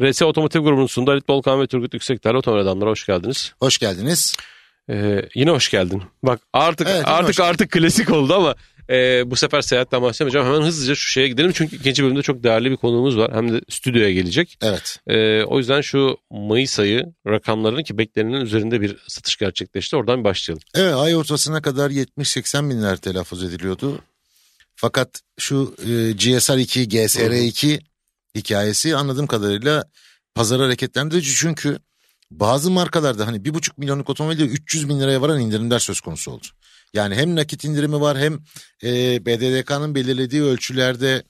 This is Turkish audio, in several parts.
RS Otomotiv Grubu'nun sunduğu Halit Bolkan ve Turgut Yüksekdağlı Otomobil Adamları hoş geldiniz. Hoş geldiniz. Ee, yine hoş geldin. Bak artık evet, artık artık klasik oldu ama e, bu sefer seyahatten bahsedemeyeceğim. Hemen hızlıca şu şeye gidelim çünkü ikinci bölümde çok değerli bir konuğumuz var. Hem de stüdyoya gelecek. Evet. E, o yüzden şu Mayıs ayı rakamlarının ki beklenenin üzerinde bir satış gerçekleşti. Oradan bir başlayalım. Evet ay ortasına kadar 70-80 binler telaffuz ediliyordu. Fakat şu e, GSR 2, GSR 2 hikayesi anladığım kadarıyla pazar hareketlendirici çünkü bazı markalarda hani bir buçuk milyonluk otomobilde 300 bin liraya varan indirimler söz konusu oldu. Yani hem nakit indirimi var hem e, BDDK'nın belirlediği ölçülerde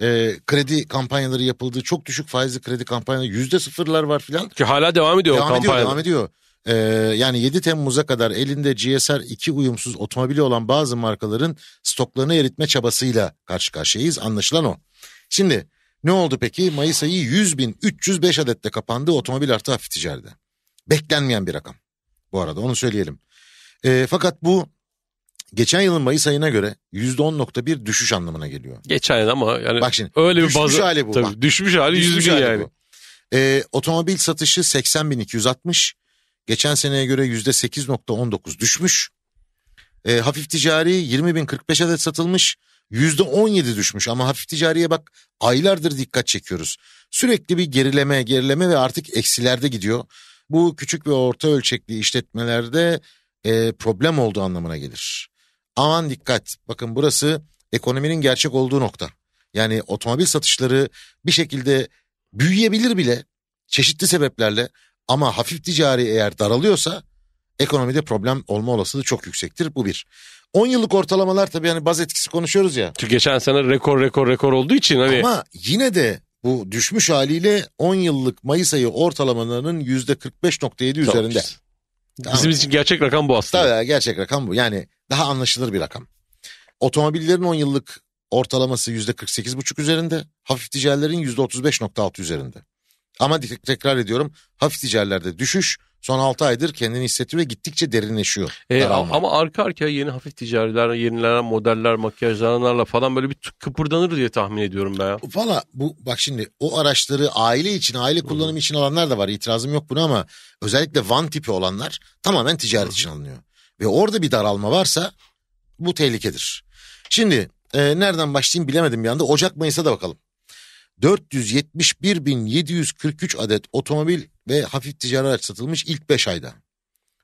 e, kredi kampanyaları yapıldı. çok düşük faizli kredi kampanyaları yüzde sıfırlar var filan. Ki hala devam ediyor devam kampanya. Ediyor, devam ediyor. Ee, yani 7 Temmuz'a kadar elinde GSR 2 uyumsuz otomobili olan bazı markaların stoklarını eritme çabasıyla karşı karşıyayız. Anlaşılan o. Şimdi ne oldu peki? Mayıs ayı 100.305 adetle kapandı otomobil artı hafif ticarede. Beklenmeyen bir rakam bu arada onu söyleyelim. E, fakat bu geçen yılın Mayıs ayına göre %10.1 düşüş anlamına geliyor. Geçen yıl ama yani Bak şimdi, öyle bir bazı hali bu. Tabii, bak. düşmüş hali düşmüş 100 bin yani. Bu. E, otomobil satışı 80.260 geçen seneye göre %8.19 düşmüş. E, hafif ticari 20.045 adet satılmış. Yüzde on yedi düşmüş ama hafif ticariye bak aylardır dikkat çekiyoruz. Sürekli bir gerileme gerileme ve artık eksilerde gidiyor. Bu küçük ve orta ölçekli işletmelerde e, problem olduğu anlamına gelir. Aman dikkat bakın burası ekonominin gerçek olduğu nokta. Yani otomobil satışları bir şekilde büyüyebilir bile çeşitli sebeplerle ama hafif ticari eğer daralıyorsa ekonomide problem olma olasılığı çok yüksektir bu bir. 10 yıllık ortalamalar tabii hani baz etkisi konuşuyoruz ya. Çünkü geçen sene rekor rekor rekor olduğu için hani. Ama yine de bu düşmüş haliyle 10 yıllık Mayıs ayı ortalamalarının %45.7 tamam. üzerinde. Tamam. Bizim için gerçek rakam bu aslında. Tabii gerçek rakam bu. Yani daha anlaşılır bir rakam. Otomobillerin 10 yıllık ortalaması %48.5 üzerinde. Hafif ticarlerin %35.6 üzerinde. Ama tekrar ediyorum hafif ticarlerde düşüş Son 6 aydır kendini hissettiriyor ve gittikçe derinleşiyor. E, ama arka arkaya yeni hafif ticariler, yenilenen modeller, makyajlananlarla falan böyle bir kıpırdanır diye tahmin ediyorum ben. Valla bu bak şimdi o araçları aile için, aile kullanımı için alanlar da var. İtirazım yok buna ama özellikle van tipi olanlar tamamen ticaret için alınıyor. Ve orada bir daralma varsa bu tehlikedir. Şimdi e, nereden başlayayım bilemedim bir anda. Ocak Mayıs'a da bakalım. 471.743 adet otomobil ve hafif ticari araç satılmış ilk 5 ayda.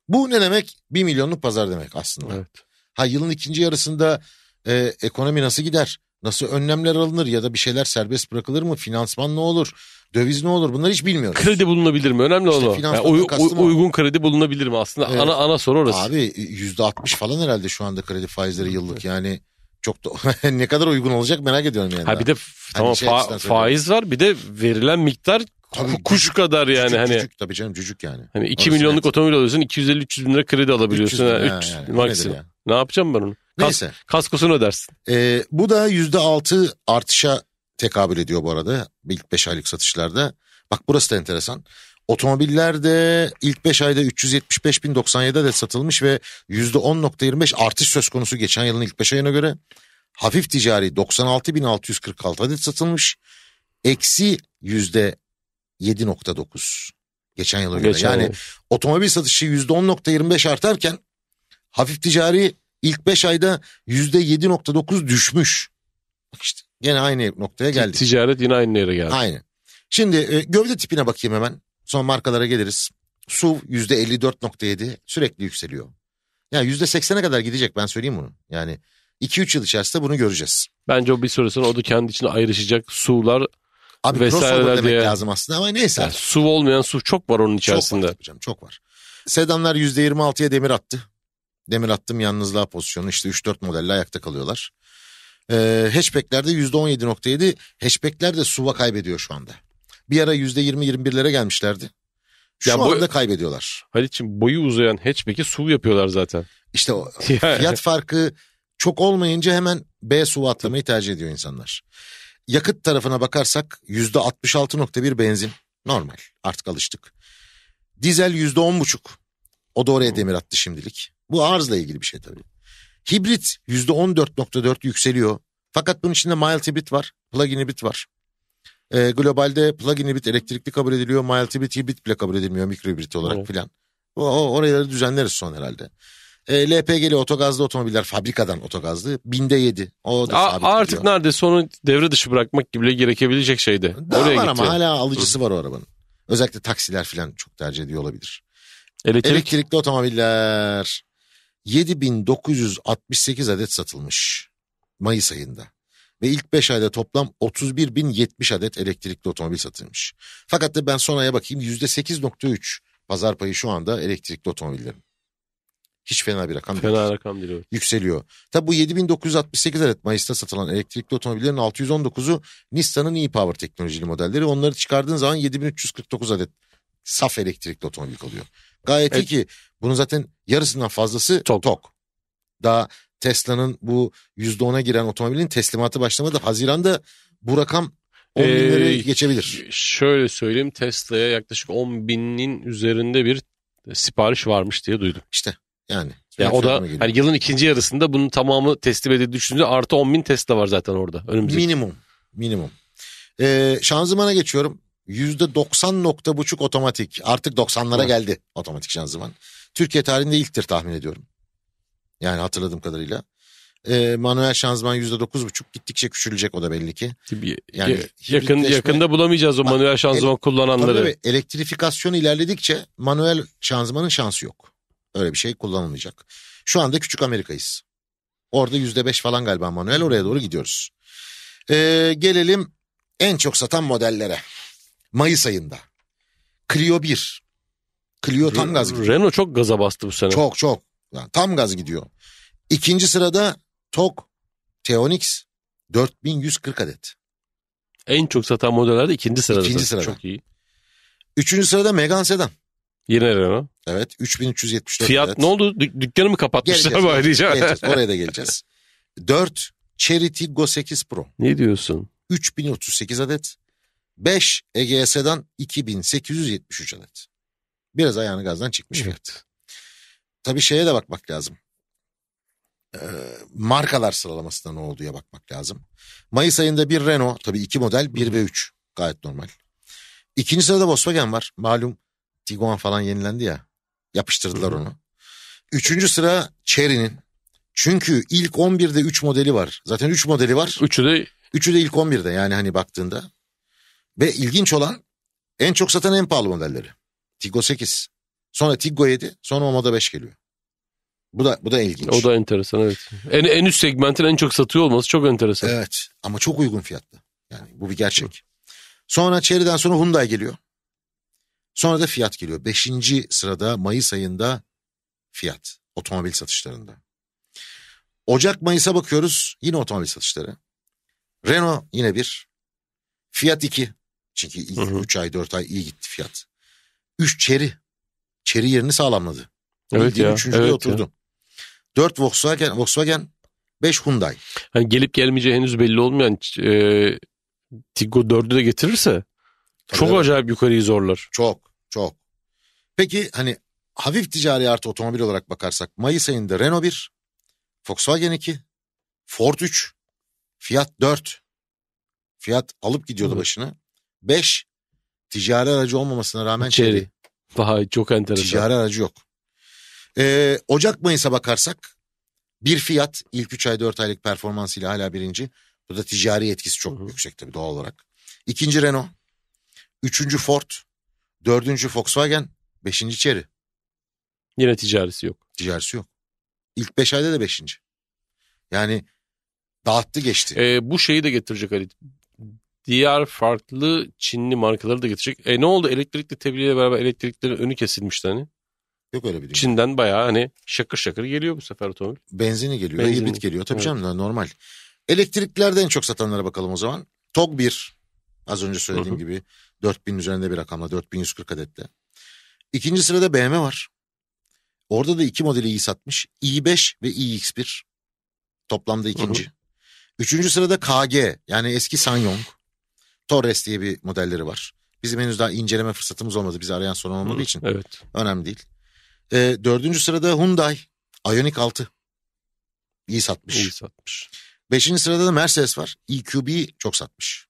Bu ne demek? 1 milyonluk pazar demek aslında. Evet. Ha yılın ikinci yarısında e, ekonomi nasıl gider? Nasıl önlemler alınır ya da bir şeyler serbest bırakılır mı? Finansman ne olur? Döviz ne olur? Bunları hiç bilmiyoruz. Kredi bulunabilir mi? Önemli işte olan Yani uy, uy, uygun kredi bulunabilir mi? Aslında evet. ana ana soru orası. Abi yüzde %60 falan herhalde şu anda kredi faizleri yıllık. Yani çok da ne kadar uygun olacak merak ediyorum yani. Ha bir de hani tamam şey fa- faiz var bir de verilen miktar Tabii, kuş cücük, kadar yani cücük, hani. Cücük tabii canım cücük yani. Hani 2 Orası milyonluk net. otomobil alıyorsun 250-300 bin lira kredi alabiliyorsun. 300, ha, 300 yani, maksimum. Yani. Ne yapacağım ben onu? Kas, Neyse. Kaskosunu ödersin. Ee, bu da %6 artışa tekabül ediyor bu arada ilk 5 aylık satışlarda. Bak burası da enteresan. Otomobillerde ilk 5 ayda 375.097 adet satılmış ve %10.25 artış söz konusu geçen yılın ilk 5 ayına göre. Hafif ticari 96.646 adet satılmış. Eksi yüzde 7.9. Geçen yıla göre. Geçen yani yıl. otomobil satışı %10.25 artarken hafif ticari ilk 5 ayda %7.9 düşmüş. Bak işte gene aynı noktaya geldi Ticaret yine aynı yere geldi. aynı Şimdi e, gövde tipine bakayım hemen. sonra markalara geliriz. SUV %54.7 sürekli yükseliyor. Yani %80'e kadar gidecek ben söyleyeyim bunu. Yani 2-3 yıl içerisinde bunu göreceğiz. Bence o bir süre sonra o da kendi içine ayrışacak. SUV'lar Abi crossover demek diye. lazım aslında ama neyse. Yani SUV olmayan su çok var onun içerisinde. Çok var hocam çok var. Sedanlar %26'ya demir attı. Demir attım yalnızlığa pozisyonu işte 3-4 modelle ayakta kalıyorlar. Ee, hatchbacklerde %17.7 hatchbackler de SUV'a kaybediyor şu anda. Bir ara %20-21'lere gelmişlerdi. Şu ya anda boy... kaybediyorlar. Halit'ciğim boyu uzayan hatchback'i SUV yapıyorlar zaten. İşte o fiyat farkı çok olmayınca hemen B SUV atlamayı tercih ediyor insanlar. Yakıt tarafına bakarsak yüzde %66.1 benzin normal artık alıştık. Dizel yüzde %10.5 o da oraya demir attı şimdilik. Bu arzla ilgili bir şey tabii. Hibrit yüzde %14.4 yükseliyor. Fakat bunun içinde mild hibrit var, plug-in hibrit var. E, globalde plug-in hibrit elektrikli kabul ediliyor. Mild hibrit hibrit bile kabul edilmiyor mikro hibrit olarak evet. filan. O, o, oraları düzenleriz son herhalde. E, LPG'li otogazlı otomobiller fabrikadan otogazlı binde yedi. O da A, artık nerede neredeyse devre dışı bırakmak gibi gerekebilecek şeydi. Daha Oraya var gitti. ama hala alıcısı var o arabanın. Özellikle taksiler falan çok tercih ediyor olabilir. Elektrik. Elektrikli otomobiller 7968 adet satılmış Mayıs ayında. Ve ilk 5 ayda toplam 31.070 adet elektrikli otomobil satılmış. Fakat de ben son aya bakayım %8.3 pazar payı şu anda elektrikli otomobillerin. Hiç fena bir rakam fena değil. Fena rakam değil. Evet. Yükseliyor. Tabi bu 7968 adet Mayıs'ta satılan elektrikli otomobillerin 619'u Nissan'ın e-Power teknolojili modelleri. Onları çıkardığın zaman 7349 adet saf elektrikli otomobil kalıyor. Gayet evet. iyi ki bunun zaten yarısından fazlası tok. tok. Daha Tesla'nın bu %10'a giren otomobilin teslimatı başlamadı. Haziran'da bu rakam 10 binleri ee, geçebilir. Şöyle söyleyeyim Tesla'ya yaklaşık 10 binin üzerinde bir sipariş varmış diye duydum. İşte yani. Ya yani o da hani yılın ikinci yarısında bunun tamamı teslim edildi düşündüğünde artı 10 bin Tesla var zaten orada önümüzdeki. Minimum. Minimum. Ee, şanzımana geçiyorum. Yüzde 90 nokta buçuk otomatik. Artık 90'lara geldi otomatik şanzıman. Türkiye tarihinde ilktir tahmin ediyorum. Yani hatırladığım kadarıyla. E, manuel şanzıman yüzde dokuz buçuk gittikçe küçülecek o da belli ki. Yani yakın yakında bulamayacağız o manuel şanzıman ele, kullananları. Tabii, elektrifikasyon ilerledikçe manuel şanzımanın şansı yok. Öyle bir şey kullanılmayacak. Şu anda küçük Amerika'yız. Orada yüzde beş falan galiba manuel hmm. oraya doğru gidiyoruz. Ee, gelelim en çok satan modellere. Mayıs ayında. Clio 1. Clio tam gaz gidiyor. Renault çok gaza bastı bu sene. Çok çok. Yani tam gaz gidiyor. İkinci sırada Tok t 4140 adet. En çok satan modellerde ikinci sırada. İkinci sırada. Çok iyi. Üçüncü sırada Megane Sedan. Yine Renault. Evet 3374 Fiyat adet. ne oldu? Dük- dükkanı mı kapatmışlar geleceğiz, bari? Geleceğiz, oraya da geleceğiz. 4 Cherity Go 8 Pro. Ne diyorsun? 3038 adet. 5 Egea Sedan 2873 adet. Biraz ayağını gazdan çıkmış evet. fiyat. Tabii şeye de bakmak lazım. Ee, markalar sıralamasında ne olduğuya bakmak lazım. Mayıs ayında bir Renault tabii iki model 1 ve 3 gayet normal. İkinci sırada Volkswagen var. Malum Tiguan falan yenilendi ya. Yapıştırdılar onu. Üçüncü sıra Cherry'nin. Çünkü ilk 11'de 3 modeli var. Zaten 3 modeli var. Üçü de... Üçü de ilk 11'de yani hani baktığında. Ve ilginç olan en çok satan en pahalı modelleri. Tiggo 8. Sonra Tiggo 7. Sonra Omada 5 geliyor. Bu da bu da ilginç. O da enteresan evet. En, en üst segmentin en çok satıyor olması çok enteresan. Evet ama çok uygun fiyatlı. Yani bu bir gerçek. Sonra Cherry'den sonra Hyundai geliyor. Sonra da fiyat geliyor. Beşinci sırada Mayıs ayında fiyat otomobil satışlarında. Ocak Mayıs'a bakıyoruz yine otomobil satışları. Renault yine bir. Fiat iki Çünkü ilk hı hı. 3 ay dört ay iyi gitti fiyat. Üç Çeri. Çeri yerini sağlamladı. Evet ya. Üçüncüye evet oturdu. Ya. 4 Volkswagen, Volkswagen beş Hyundai. Hani gelip gelmeyeceği henüz belli olmayan e, Tiggo 4'ü de getirirse çok Tabii acayip yukarıyı zorlar. Çok çok. Peki hani hafif ticari artı otomobil olarak bakarsak Mayıs ayında Renault 1, Volkswagen 2, Ford 3, Fiat 4. Fiat alıp gidiyordu Hı. başını. 5 ticari aracı olmamasına rağmen Cherry. Vay çok enteresan. Ticari aracı yok. Ee, Ocak Mayıs'a bakarsak bir fiyat ilk 3 ay 4 aylık performansıyla hala birinci. Bu da ticari etkisi çok Hı. yüksek tabii doğal olarak. İkinci Renault. Üçüncü Ford. Dördüncü Volkswagen. Beşinci Cherry. Yine ticarisi yok. Ticarisi yok. İlk beş ayda da beşinci. Yani dağıttı geçti. E, bu şeyi de getirecek Ali. Diğer farklı Çinli markaları da getirecek. E ne oldu? Elektrikli tebliğ beraber elektriklerin önü kesilmişti hani. Yok öyle bir dünya. Çin'den bayağı hani şakır şakır geliyor bu sefer otomobil. Benzini geliyor, Benzini. hibrit geliyor. Tabii evet. canım normal. Elektriklerden en çok satanlara bakalım o zaman. TOG 1 Az önce söylediğim gibi 4000 üzerinde bir rakamla 4140 adette. İkinci sırada BMW var. Orada da iki modeli iyi satmış. i5 ve iX1 toplamda ikinci. Üçüncü sırada KG yani eski Sanyong. Torres diye bir modelleri var. Bizim henüz daha inceleme fırsatımız olmadı. Bizi arayan sorun olmadığı hı, için. Evet. Önemli değil. Ee, dördüncü sırada Hyundai Ioniq 6. İyi satmış. İyi satmış. Beşinci sırada da Mercedes var. EQB çok satmış.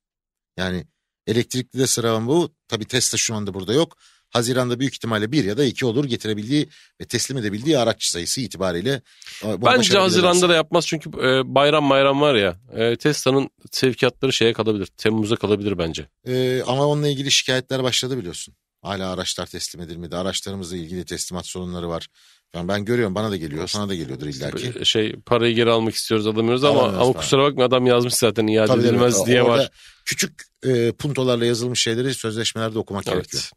Yani elektrikli de sıram bu. Tabii Tesla şu anda burada yok. Haziran'da büyük ihtimalle bir ya da iki olur getirebildiği ve teslim edebildiği araç sayısı itibariyle. E, bence Haziran'da da yapmaz çünkü e, bayram bayram var ya e, Tesla'nın sevkiyatları şeye kalabilir Temmuz'a kalabilir bence. E, ama onunla ilgili şikayetler başladı biliyorsun. Hala araçlar teslim edilmedi. Araçlarımızla ilgili teslimat sorunları var. Yani ben görüyorum bana da geliyor sana da geliyordur illa ki. Ee, şey parayı geri almak istiyoruz alamıyoruz ama ama kusura bakma adam yazmış zaten iade Tabii edilmez evet, diye orada var. Küçük e, puntolarla yazılmış şeyleri sözleşmelerde okumak gerekiyor.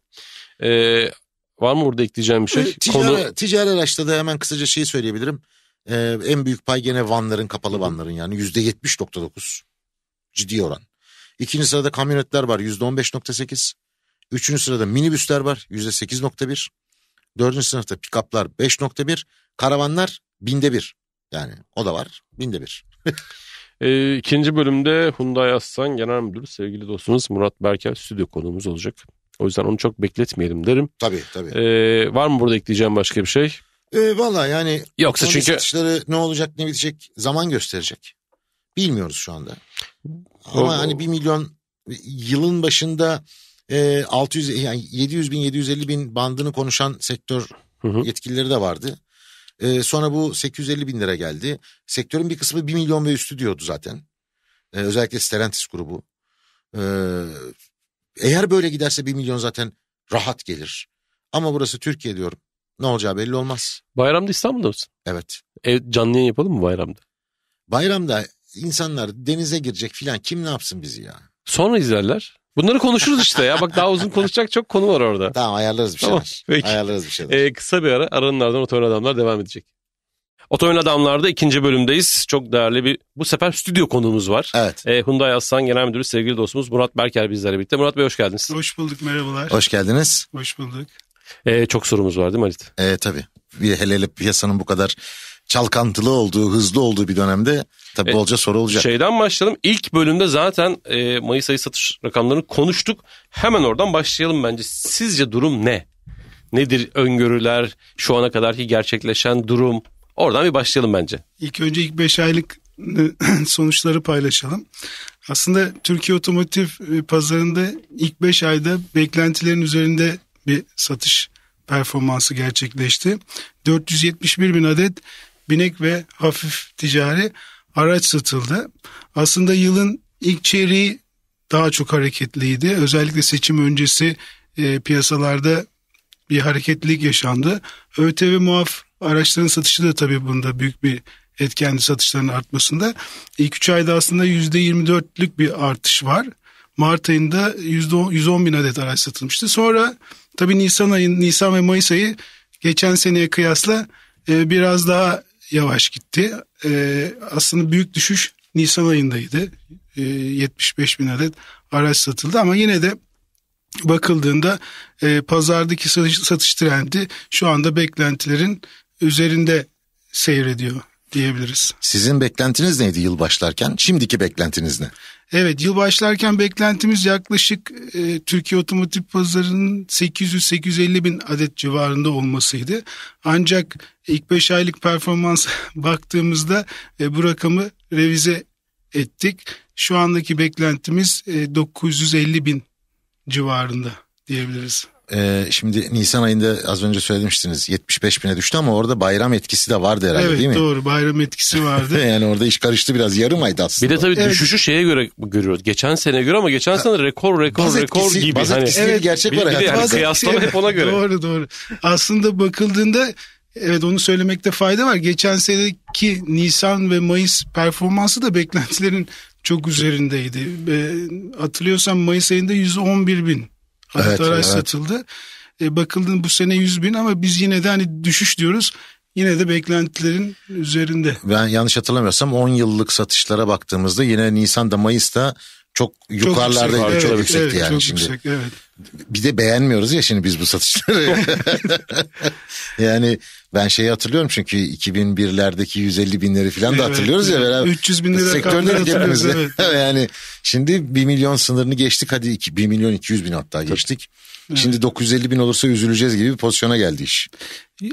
Ee, var mı burada ekleyeceğim bir şey? Ee, ticari, Konu... ticari araçta da hemen kısaca şeyi söyleyebilirim. Ee, en büyük pay gene vanların kapalı vanların yani yüzde yetmiş nokta dokuz ciddi oran. İkinci sırada kamyonetler var yüzde on beş nokta sekiz. Üçüncü sırada minibüsler var yüzde sekiz nokta bir. Dördüncü sınıfta pikaplar 5.1, karavanlar binde bir. Yani o da var binde bir. e, ikinci bölümde Hyundai Aslan Genel Müdürü sevgili dostumuz Murat Berker stüdyo konuğumuz olacak. O yüzden onu çok bekletmeyelim derim. Tabii tabii. E, var mı burada ekleyeceğim başka bir şey? E, ee, Valla yani Yoksa çünkü... satışları ne olacak ne bitecek zaman gösterecek. Bilmiyoruz şu anda. Ama o... hani bir milyon yılın başında e, ee, 600 yani 700 bin 750 bin bandını konuşan sektör hı hı. yetkilileri de vardı. E, sonra bu 850 bin lira geldi. Sektörün bir kısmı 1 milyon ve üstü diyordu zaten. E, özellikle Stellantis grubu. E, eğer böyle giderse 1 milyon zaten rahat gelir. Ama burası Türkiye diyorum. Ne olacağı belli olmaz. Bayramda İstanbul'da mısın? Evet. Ev canlı yayın yapalım mı bayramda? Bayramda insanlar denize girecek filan kim ne yapsın bizi ya? Sonra izlerler. Bunları konuşuruz işte ya. Bak daha uzun konuşacak çok konu var orada. Tamam ayarlarız bir tamam, şeyler. Peki. Ayarlarız bir şeyler. Ee, kısa bir ara. Aranın ardından Otoyun Adamlar devam edecek. Otoyun Adamlar'da ikinci bölümdeyiz. Çok değerli bir bu sefer stüdyo konuğumuz var. Evet. Ee, Hyundai Aslan Genel Müdürü sevgili dostumuz Murat Berker bizlerle birlikte. Murat Bey hoş geldiniz. Hoş bulduk merhabalar. Hoş geldiniz. Hoş bulduk. Ee, çok sorumuz var değil mi Halit? Ee, tabii. Hele hele piyasanın bu kadar çalkantılı olduğu, hızlı olduğu bir dönemde tabii e, bolca soru olacak. Şeyden başlayalım. İlk bölümde zaten e, Mayıs ayı satış rakamlarını konuştuk. Hemen oradan başlayalım bence. Sizce durum ne? Nedir öngörüler, şu ana kadarki gerçekleşen durum? Oradan bir başlayalım bence. İlk önce ilk 5 aylık e, sonuçları paylaşalım. Aslında Türkiye otomotiv e, pazarında ilk 5 ayda beklentilerin üzerinde bir satış performansı gerçekleşti. 471 bin adet binek ve hafif ticari araç satıldı. Aslında yılın ilk çeyreği daha çok hareketliydi. Özellikle seçim öncesi e, piyasalarda bir hareketlilik yaşandı. ÖTV muaf araçların satışı da tabii bunda büyük bir etkendi satışların artmasında. İlk 3 ayda aslında %24'lük bir artış var. Mart ayında %110 bin adet araç satılmıştı. Sonra tabii Nisan ayı, Nisan ve Mayıs ayı geçen seneye kıyasla e, biraz daha yavaş gitti. E, aslında büyük düşüş Nisan ayındaydı. E, ee, 75 bin adet araç satıldı ama yine de bakıldığında e, pazardaki satış, satış trendi şu anda beklentilerin üzerinde seyrediyor diyebiliriz. Sizin beklentiniz neydi yıl başlarken? Şimdiki beklentiniz ne? Evet yıl başlarken beklentimiz yaklaşık e, Türkiye otomotiv pazarının 800-850 bin adet civarında olmasıydı. Ancak ilk 5 aylık performans baktığımızda e, bu rakamı revize ettik. Şu andaki beklentimiz e, 950 bin civarında diyebiliriz. Ee, şimdi Nisan ayında az önce söylemiştiniz 75 bine düştü ama orada bayram etkisi de vardı herhalde evet, değil mi? Evet doğru bayram etkisi vardı. yani orada iş karıştı biraz yarım aydı aslında. Bir de tabii evet. düşüşü şeye göre görüyoruz. Geçen sene göre ama geçen sene rekor rekor baz rekor gibi. Baz hani, evet, gerçek bir, var hayatım. Yani, kıyaslama hep ona göre. doğru doğru. Aslında bakıldığında Evet onu söylemekte fayda var. Geçen seneki Nisan ve Mayıs performansı da beklentilerin çok üzerindeydi. E, hatırlıyorsam Mayıs ayında 111 bin Hazreti evet, araç evet. satıldı. E, bakıldığında bu sene 100 bin ama biz yine de hani düşüş diyoruz. Yine de beklentilerin üzerinde. Ben yanlış hatırlamıyorsam 10 yıllık satışlara baktığımızda yine Nisan'da Mayıs'ta çok, çok yukarılarda yüksek, çok, evet, yüksekti evet, yani çok şimdi. Yüksek, evet bir de beğenmiyoruz ya şimdi biz bu satışları. yani ben şeyi hatırlıyorum çünkü 2001'lerdeki 150 binleri falan da hatırlıyoruz evet, ya beraber. 300 bin lira sektörleri hepimiz. Evet. yani şimdi 1 milyon sınırını geçtik hadi 2, 1 milyon 200 bin hatta geçtik. Evet. Şimdi 950 bin olursa üzüleceğiz gibi bir pozisyona geldi iş.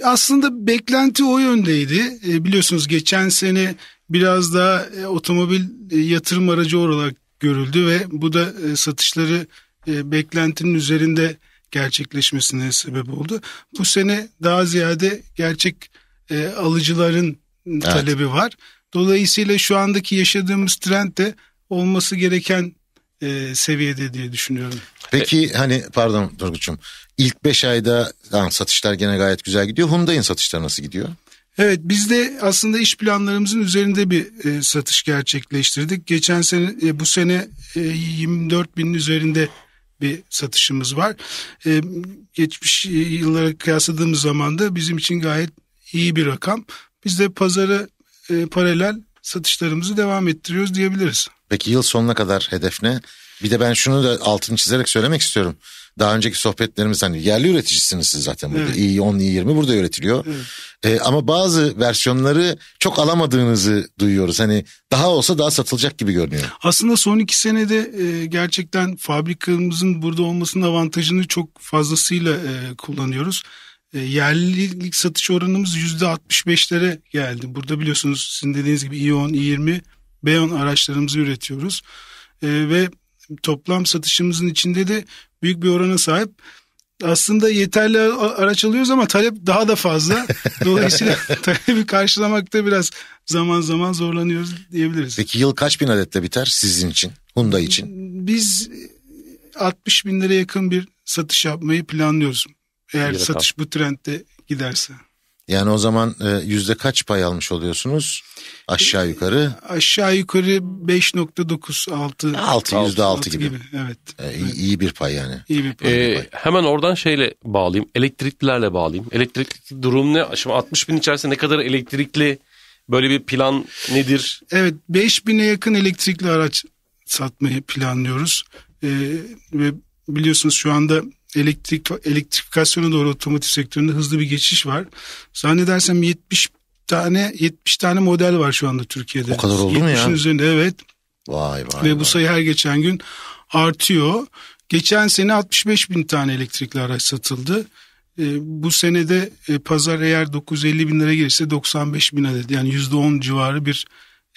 Aslında beklenti o yöndeydi. E, biliyorsunuz geçen sene biraz daha e, otomobil e, yatırım aracı olarak görüldü ve bu da satışları e, beklentinin üzerinde gerçekleşmesine sebep oldu. Bu sene daha ziyade gerçek e, alıcıların evet. talebi var. Dolayısıyla şu andaki yaşadığımız trend de olması gereken e, seviyede diye düşünüyorum. Peki hani pardon Turgut'cum ilk 5 ayda yani satışlar gene gayet güzel gidiyor. Hyundai'nin satışları nasıl gidiyor? Evet biz de aslında iş planlarımızın üzerinde bir e, satış gerçekleştirdik. Geçen sene e, bu sene e, 24 binin üzerinde bir satışımız var. E, geçmiş yıllara kıyasladığımız zaman da bizim için gayet iyi bir rakam. Biz de pazarı e, paralel satışlarımızı devam ettiriyoruz diyebiliriz. Peki yıl sonuna kadar hedef ne? Bir de ben şunu da altını çizerek söylemek istiyorum. Daha önceki sohbetlerimiz hani yerli üreticisiniz siz zaten burada. Evet. İyi 10 iyi 20 burada üretiliyor. Evet. Ee, ama bazı versiyonları çok alamadığınızı duyuyoruz. Hani daha olsa daha satılacak gibi görünüyor. Aslında son iki senede e, gerçekten fabrikamızın burada olmasının avantajını çok fazlasıyla e, kullanıyoruz. E, yerlilik satış oranımız yüzde %65'lere geldi. Burada biliyorsunuz sizin dediğiniz gibi i10, i20, B10 araçlarımızı üretiyoruz. E, ve toplam satışımızın içinde de büyük bir orana sahip. Aslında yeterli araç alıyoruz ama talep daha da fazla. Dolayısıyla talebi karşılamakta biraz zaman zaman zorlanıyoruz diyebiliriz. Peki yıl kaç bin adette biter sizin için, Hyundai için? Biz 60 e, bin lira yakın bir satış yapmayı planlıyoruz. Eğer satış bu trendde giderse. Yani o zaman e, yüzde kaç pay almış oluyorsunuz aşağı yukarı? Aşağı yukarı 5.96. 6 yüzde 6 gibi. gibi. Evet. Ee, evet. iyi, bir pay yani. İyi bir pay. Ee, hemen oradan şeyle bağlayayım. Elektriklilerle bağlayayım. Elektrikli durum ne? Şimdi 60 bin içerisinde ne kadar elektrikli böyle bir plan nedir? Evet bin'e yakın elektrikli araç satmayı planlıyoruz. Ee, ve biliyorsunuz şu anda elektrik elektrifikasyona doğru otomotiv sektöründe hızlı bir geçiş var. Zannedersem 70 tane 70 tane model var şu anda Türkiye'de. O kadar oldu mu ya? üzerinde evet. Vay vay. Ve vay. bu sayı her geçen gün artıyor. Geçen sene 65 bin tane elektrikli araç satıldı. E, bu senede e, pazar eğer 950 bin lira gelirse 95 bin adet yani %10 civarı bir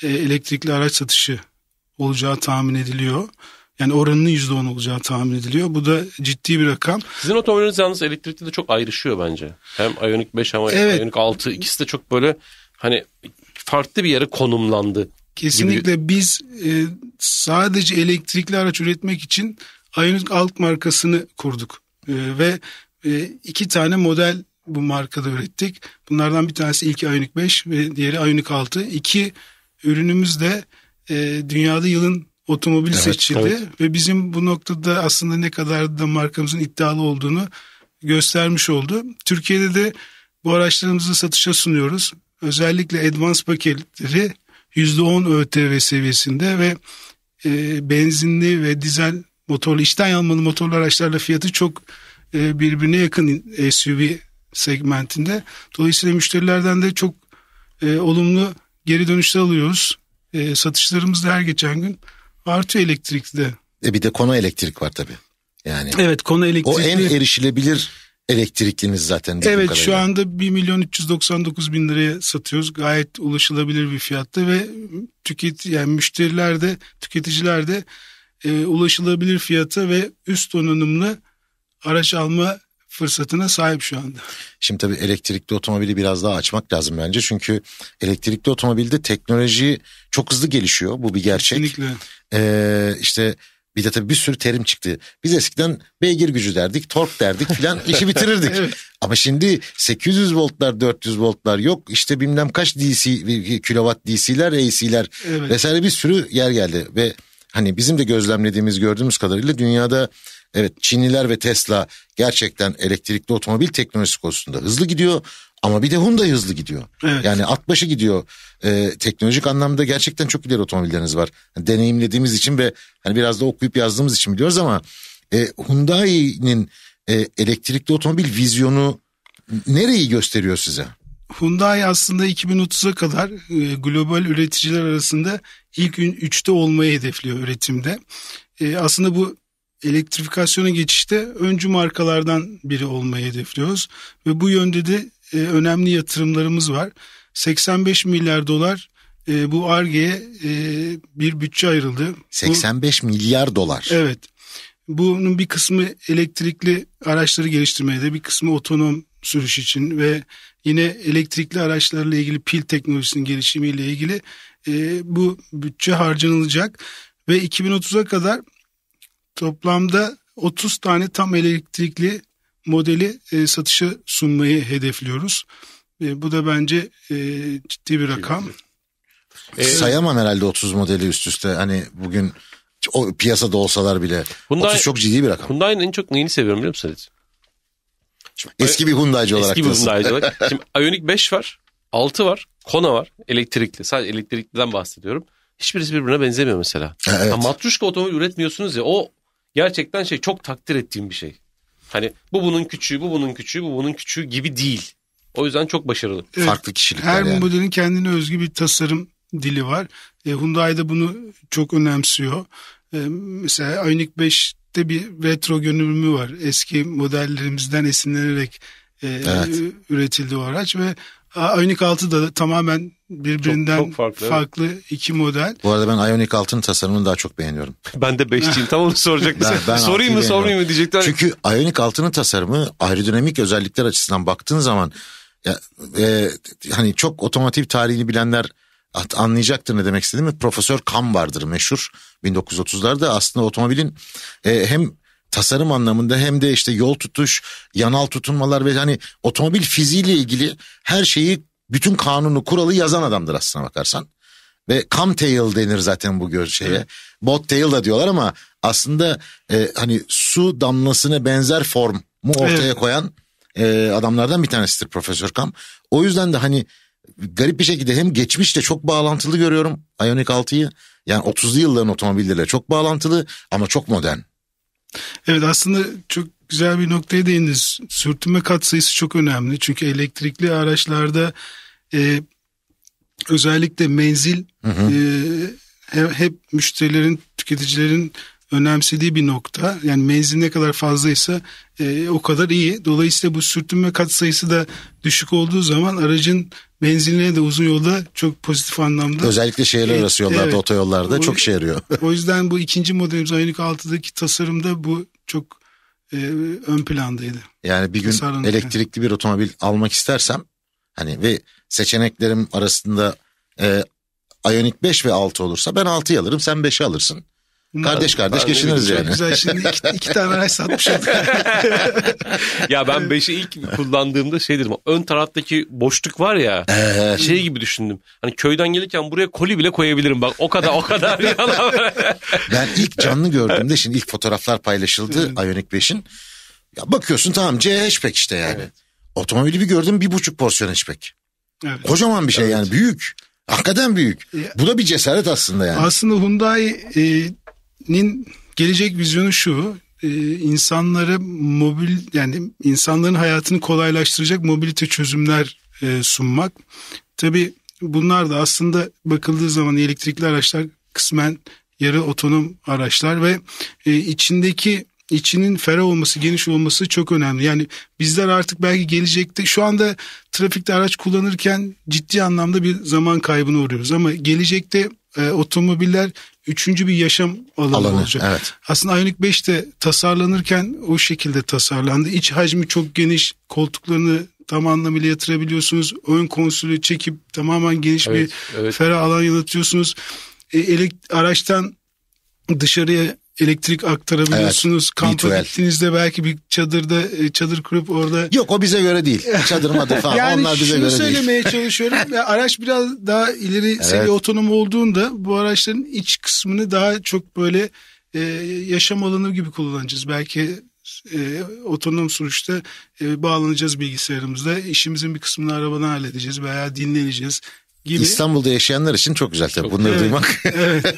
e, elektrikli araç satışı olacağı tahmin ediliyor. Yani oranının yüzde on olacağı tahmin ediliyor. Bu da ciddi bir rakam. Sizin otomobiliniz yalnız elektrikli de çok ayrışıyor bence. Hem Ioniq 5 hem evet. Ioniq 6 ikisi de çok böyle hani farklı bir yere konumlandı. Kesinlikle gibi. biz e, sadece elektrikli araç üretmek için Ioniq alt markasını kurduk. E, ve e, iki tane model bu markada ürettik. Bunlardan bir tanesi ilk Ioniq 5 ve diğeri Ioniq 6. İki ürünümüz de e, dünyada yılın otomobil evet, seçildi evet. ve bizim bu noktada aslında ne kadar da markamızın iddialı olduğunu göstermiş oldu. Türkiye'de de bu araçlarımızı satışa sunuyoruz. Özellikle advance paketleri %10 ÖTV seviyesinde ve e, benzinli ve dizel motorlu içten yanmalı motorlu araçlarla fiyatı çok e, birbirine yakın e, SUV segmentinde. Dolayısıyla müşterilerden de çok e, olumlu geri dönüşler alıyoruz. E, satışlarımız da her geçen gün Artı elektrikli. E bir de konu elektrik var tabii. Yani. Evet konu elektrikli. O en erişilebilir elektrikliniz zaten. Evet şu anda 1 milyon 399 bin liraya satıyoruz. Gayet ulaşılabilir bir fiyatta ve tüket yani müşteriler de tüketiciler de e, ulaşılabilir fiyata ve üst donanımlı araç alma fırsatına sahip şu anda. Şimdi tabii elektrikli otomobili biraz daha açmak lazım bence. Çünkü elektrikli otomobilde teknoloji çok hızlı gelişiyor. Bu bir gerçek. Kesinlikle. Ee, işte bir de tabii bir sürü terim çıktı. Biz eskiden beygir gücü derdik, tork derdik filan işi bitirirdik. evet. Ama şimdi 800 voltlar, 400 voltlar yok. İşte bilmem kaç DC, kilowatt DC'ler, AC'ler evet. vesaire bir sürü yer geldi. Ve hani bizim de gözlemlediğimiz, gördüğümüz kadarıyla dünyada evet Çinliler ve Tesla gerçekten elektrikli otomobil teknolojisi konusunda hızlı gidiyor. Ama bir de Hyundai hızlı gidiyor. Evet. Yani at başı gidiyor. Ee, teknolojik anlamda gerçekten çok ileri otomobilleriniz var. Yani deneyimlediğimiz için ve hani biraz da okuyup yazdığımız için biliyoruz ama e, Hyundai'nin e, elektrikli otomobil vizyonu nereyi gösteriyor size? Hyundai aslında 2030'a kadar e, global üreticiler arasında ilk üçte olmayı hedefliyor üretimde. E, aslında bu elektrifikasyona geçişte öncü markalardan biri olmayı hedefliyoruz ve bu yönde de e, önemli yatırımlarımız var. 85 milyar dolar e, bu ARGE'ye e, bir bütçe ayrıldı. 85 bu, milyar dolar. Evet. Bunun bir kısmı elektrikli araçları geliştirmeye de bir kısmı otonom sürüş için ve yine elektrikli araçlarla ilgili pil teknolojisinin gelişimiyle ilgili e, bu bütçe harcanılacak ve 2030'a kadar toplamda 30 tane tam elektrikli modeli e, satışa sunmayı hedefliyoruz. E, bu da bence e, ciddi bir rakam. E, Sayamam herhalde 30 modeli üst üste. Hani bugün o piyasada olsalar bile Hyundai, 30 çok ciddi bir rakam. Hyundai'nin en çok neyini seviyorum biliyor musunuz? eski bir Hyundai'ci olarak. Eski bir Hyundai'ci olarak. Şimdi Ioniq 5 var, 6 var, Kona var. Elektrikli. Sadece elektrikliden bahsediyorum. Hiçbirisi birbirine benzemiyor mesela. Evet. matruşka otomobil üretmiyorsunuz ya o gerçekten şey çok takdir ettiğim bir şey. Hani bu bunun küçüğü, bu bunun küçüğü, bu bunun küçüğü gibi değil. O yüzden çok başarılı. Evet, Farklı kişilikler her yani. modelin kendine özgü bir tasarım dili var. E, Hyundai de bunu çok önemsiyor. E, mesela Ioniq 5'te bir retro görünümü var. Eski modellerimizden esinlenerek e, evet. üretildi o araç ve e, Ioniq 6'da da tamamen birbirinden çok, çok farklı. farklı iki model. Bu arada ben Ionic 6'nın tasarımını daha çok beğeniyorum. ben de 5'ciyim tam onu soracaktım. ben, ben sorayım mı sormayayım mı diyecekler. Çünkü Ionic 6'nın tasarımı aerodinamik özellikler açısından baktığın zaman ya, e, hani çok otomotiv tarihini bilenler anlayacaktır ne demek istediğimi. Profesör Kam vardır meşhur 1930'larda aslında otomobilin e, hem tasarım anlamında hem de işte yol tutuş, yanal tutunmalar ve hani otomobil fiziğiyle ilgili her şeyi bütün kanunu kuralı yazan adamdır aslına bakarsan. Ve Camtail denir zaten bu şeye. Evet. Bottail da diyorlar ama aslında e, hani su damlasına benzer formu ortaya evet. koyan e, adamlardan bir tanesidir Profesör Kam. O yüzden de hani garip bir şekilde hem geçmişte çok bağlantılı görüyorum Ioniq 6'yı. Yani 30'lu yılların otomobilleriyle çok bağlantılı ama çok modern. Evet aslında çok güzel bir noktaya değindiniz. Sürtünme katsayısı çok önemli. Çünkü elektrikli araçlarda e, özellikle menzil hı hı. E, hep müşterilerin, tüketicilerin önemsediği bir nokta. Yani menzil ne kadar fazlaysa e, o kadar iyi. Dolayısıyla bu sürtünme katsayısı da düşük olduğu zaman aracın benzinliğe de uzun yolda çok pozitif anlamda. Özellikle şehirler evet, arası yollarda, evet, otoyollarda o, çok işe yarıyor. o yüzden bu ikinci modelimiz Ioniq 6'daki tasarımda bu çok e, ön plandaydı. Yani bir gün Tasarlanın elektrikli yani. bir otomobil almak istersem hani ve seçeneklerim arasında e, Ioniq 5 ve 6 olursa ben 6'yı alırım sen 5'i alırsın kardeş kardeş abi, geçiniriz yani. Güzel şimdi iki, iki tane ay satmış olduk. ya ben beşi ilk kullandığımda şey dedim. Ön taraftaki boşluk var ya. Ee. Şey gibi düşündüm. Hani köyden gelirken buraya koli bile koyabilirim. Bak o kadar o kadar. ben ilk canlı gördüğümde şimdi ilk fotoğraflar paylaşıldı Ioniq 5'in. Ya bakıyorsun tamam C pek işte yani. Evet. Otomobili bir gördüm bir buçuk porsiyon hatchback. Evet. Kocaman bir şey evet. yani büyük. Hakikaten büyük. Bu da bir cesaret aslında yani. Aslında Hyundai e, Nin gelecek vizyonu şu e, insanları mobil yani insanların hayatını kolaylaştıracak mobilite çözümler e, sunmak. Tabi bunlar da aslında bakıldığı zaman elektrikli araçlar kısmen yarı otonom araçlar ve e, içindeki içinin ferah olması, geniş olması çok önemli. Yani bizler artık belki gelecekte şu anda trafikte araç kullanırken ciddi anlamda bir zaman kaybına uğruyoruz ama gelecekte e, otomobiller üçüncü bir yaşam alanı, alanı olacak. Evet. Aslında Ioniq 5 de tasarlanırken o şekilde tasarlandı. İç hacmi çok geniş, koltuklarını tam anlamıyla yatırabiliyorsunuz. Ön konsülü çekip tamamen geniş evet, bir evet. ferah alan yaratıyorsunuz. E, elekt, araçtan dışarıya elektrik aktarabiliyorsunuz. Evet, Kampa gittiğinizde belki bir çadırda e, çadır kurup orada... Yok o bize göre değil. Çadır madır falan yani onlar bize göre değil. Yani şunu söylemeye çalışıyorum. araç biraz daha ileri evet. seviye otonom olduğunda bu araçların iç kısmını daha çok böyle e, yaşam alanı gibi kullanacağız. Belki e, otonom sonuçta e, bağlanacağız bilgisayarımızda. İşimizin bir kısmını arabadan halledeceğiz veya dinleneceğiz gibi. İstanbul'da yaşayanlar için çok güzel tabii çok, bunları evet, duymak. Evet.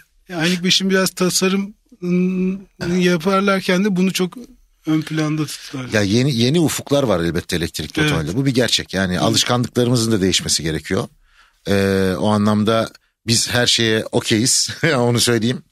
Aynı Beş'in biraz tasarım ıı, yaparlarken de bunu çok ön planda tutar. Ya yeni yeni ufuklar var elbette elektrikli evet. otomobilde. Bu bir gerçek. Yani Hı. alışkanlıklarımızın da değişmesi gerekiyor. Ee, o anlamda biz her şeye okeyiz. Onu söyleyeyim.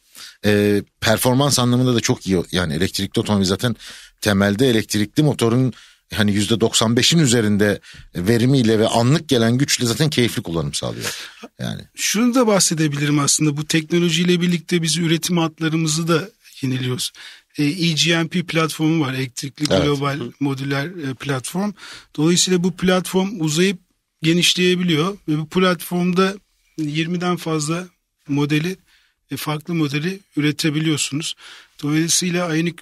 Ee, performans anlamında da çok iyi. Yani elektrikli otomobil zaten temelde elektrikli motorun hani %95'in üzerinde verimiyle ve anlık gelen güçle zaten keyifli kullanım sağlıyor. Yani şunu da bahsedebilirim aslında bu teknolojiyle birlikte biz üretim hatlarımızı da yeniliyoruz. EGMP e platformu var. Elektrikli evet. Global Modüler e, Platform. Dolayısıyla bu platform uzayıp genişleyebiliyor ve bu platformda 20'den fazla modeli e, farklı modeli üretebiliyorsunuz. Dolayısıyla Ionic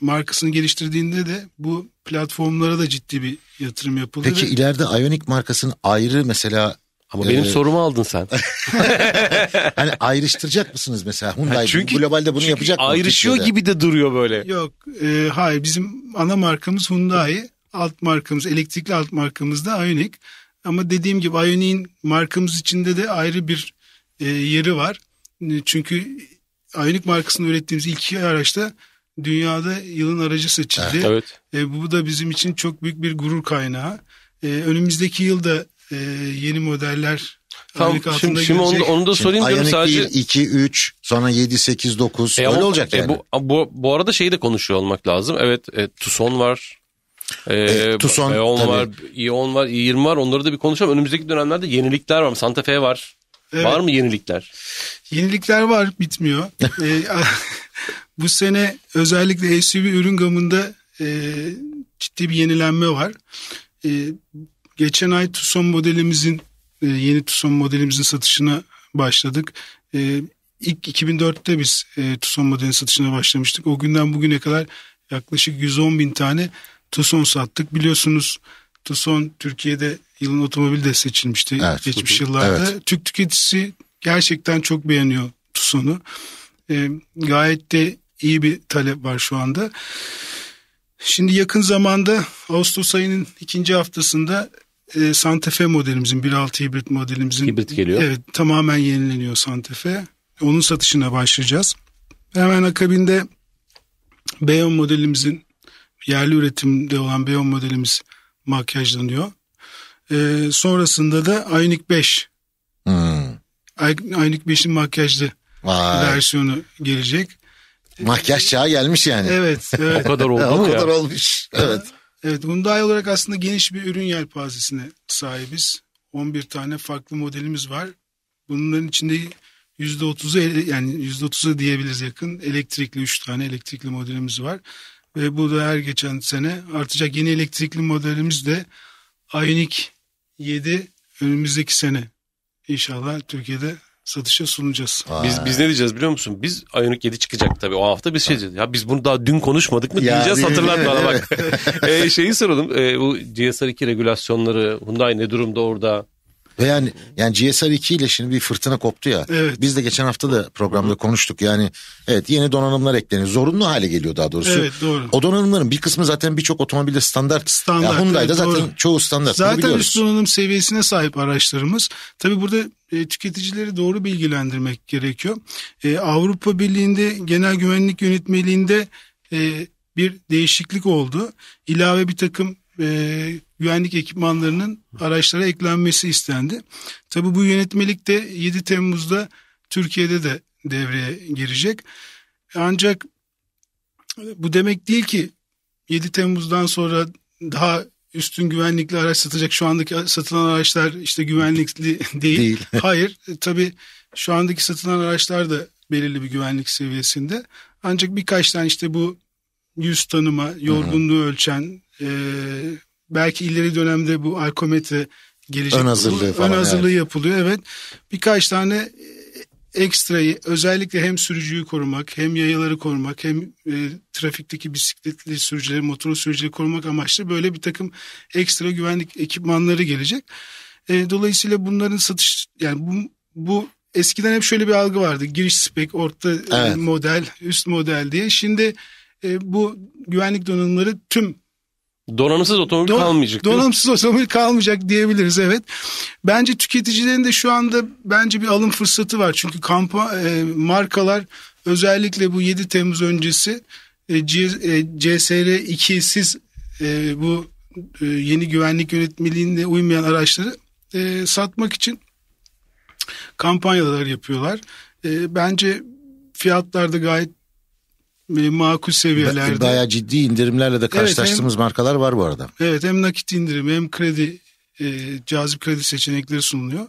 markasını geliştirdiğinde de bu platformlara da ciddi bir yatırım yapıldı. Peki ileride Ionic markasının ayrı mesela ama ee, benim e, sorumu aldın sen. hani ayrıştıracak mısınız mesela Hyundai? Yani çünkü, globalde bunu çünkü yapacak mı? Ayrışıyor gibi de duruyor böyle. Yok, e, hayır bizim ana markamız Hyundai, alt markamız elektrikli alt markamız da Ioniq. Ama dediğim gibi Ionic'in markamız içinde de ayrı bir e, yeri var. E, çünkü Ioniq markasını ürettiğimiz ilk iki araçta dünyada yılın aracı seçildi. Evet. E, bu da bizim için çok büyük bir gurur kaynağı. E, önümüzdeki yılda e, yeni modeller Tam şimdi, şimdi onu, onu da sorayım şimdi diyorum sadece. 1, 2, 3 sonra 7, 8, 9 e, öyle o, olacak e, yani. Bu, bu, bu arada şeyi de konuşuyor olmak lazım. Evet e, Tucson var. E, e, Tucson, e var, e var, E20 var onları da bir konuşalım. Önümüzdeki dönemlerde yenilikler var. Santa Fe var. Evet. Var mı yenilikler? Yenilikler var bitmiyor. E, bu sene özellikle SUV ürün gamında e, ciddi bir yenilenme var. E, geçen ay Tucson modelimizin e, yeni Tucson modelimizin satışına başladık. E, ilk 2004'te biz e, Tucson modelinin satışına başlamıştık. O günden bugüne kadar yaklaşık 110 bin tane Tucson sattık. Biliyorsunuz Tucson Türkiye'de yılın otomobili de seçilmişti evet, geçmiş bugün, yıllarda. Evet. Türk tüketicisi gerçekten çok beğeniyor Tucson'u. E, gayet de iyi bir talep var şu anda. Şimdi yakın zamanda Ağustos ayının ikinci haftasında e, Santa Fe modelimizin 1.6 hibrit modelimizin hibrit geliyor. Evet, tamamen yenileniyor Santa Fe. Onun satışına başlayacağız. Hemen akabinde B10 modelimizin yerli üretimde olan B10 modelimiz makyajlanıyor. E, sonrasında da Ioniq 5. Hmm. Ioniq 5'in makyajlı Vay. versiyonu gelecek. Makyaj çağı gelmiş yani. Evet. evet. o kadar oldu O ya. kadar olmuş. Evet. Evet Hyundai olarak aslında geniş bir ürün yelpazesine sahibiz. 11 tane farklı modelimiz var. Bunların içinde %30'u yani %30'u diyebiliriz yakın elektrikli 3 tane elektrikli modelimiz var. Ve bu da her geçen sene artacak yeni elektrikli modelimiz de Ioniq 7 önümüzdeki sene inşallah Türkiye'de satışa sunacağız. Aa. Biz biz ne diyeceğiz biliyor musun? Biz Ionic 7 çıkacak tabii o hafta biz şey diyeceğiz. Ya biz bunu daha dün konuşmadık mı ya, diyeceğiz hatırlat bana bak. e, şeyi soralım. E, bu GSR 2 regülasyonları Hyundai ne durumda orada? Ve yani yani GSR 2 ile şimdi bir fırtına koptu ya. Evet. Biz de geçen hafta da programda konuştuk. Yani evet yeni donanımlar ekleniyor. Zorunlu hale geliyor daha doğrusu. Evet doğru. O donanımların bir kısmı zaten birçok otomobilde standart. Standart. Ya Hyundai'da evet, zaten doğru. çoğu standart. Zaten üst donanım seviyesine sahip araçlarımız. Tabi burada e, tüketicileri doğru bilgilendirmek gerekiyor. E, Avrupa Birliği'nde genel güvenlik yönetmeliğinde e, bir değişiklik oldu. İlave bir takım e, güvenlik ekipmanlarının araçlara eklenmesi istendi. Tabii bu yönetmelik de 7 Temmuz'da Türkiye'de de devreye girecek. Ancak bu demek değil ki 7 Temmuz'dan sonra daha üstün güvenlikli araç satacak. Şu andaki satılan araçlar işte güvenlikli değil. değil. Hayır. Tabii şu andaki satılan araçlar da belirli bir güvenlik seviyesinde. Ancak birkaç tane işte bu yüz tanıma, yorgunluğu ölçen, belki ileri dönemde bu alkometre gelecek. Ön hazırlığı falan. Ön hazırlığı yani. yapılıyor evet. Birkaç tane e, ekstra özellikle hem sürücüyü korumak hem yayaları korumak hem e, trafikteki bisikletli sürücüleri motorlu sürücüleri korumak amaçlı böyle bir takım ekstra güvenlik ekipmanları gelecek. E, dolayısıyla bunların satış yani bu, bu eskiden hep şöyle bir algı vardı giriş spek orta e, evet. model üst model diye şimdi e, bu güvenlik donanımları tüm Donanımsız otomobil Don, kalmayacak. Donanımsız otomobil kalmayacak diyebiliriz evet. Bence tüketicilerin de şu anda bence bir alım fırsatı var. Çünkü kampa, e, markalar özellikle bu 7 Temmuz öncesi e, C, e, CSR 2'siz e, bu e, yeni güvenlik yönetmeliğine uymayan araçları e, satmak için kampanyalar yapıyorlar. E, bence fiyatlarda gayet makul seviyelerde. Bayağı ciddi indirimlerle de karşılaştığımız evet, hem, markalar var bu arada. Evet hem nakit indirimi hem kredi e, cazip kredi seçenekleri sunuluyor.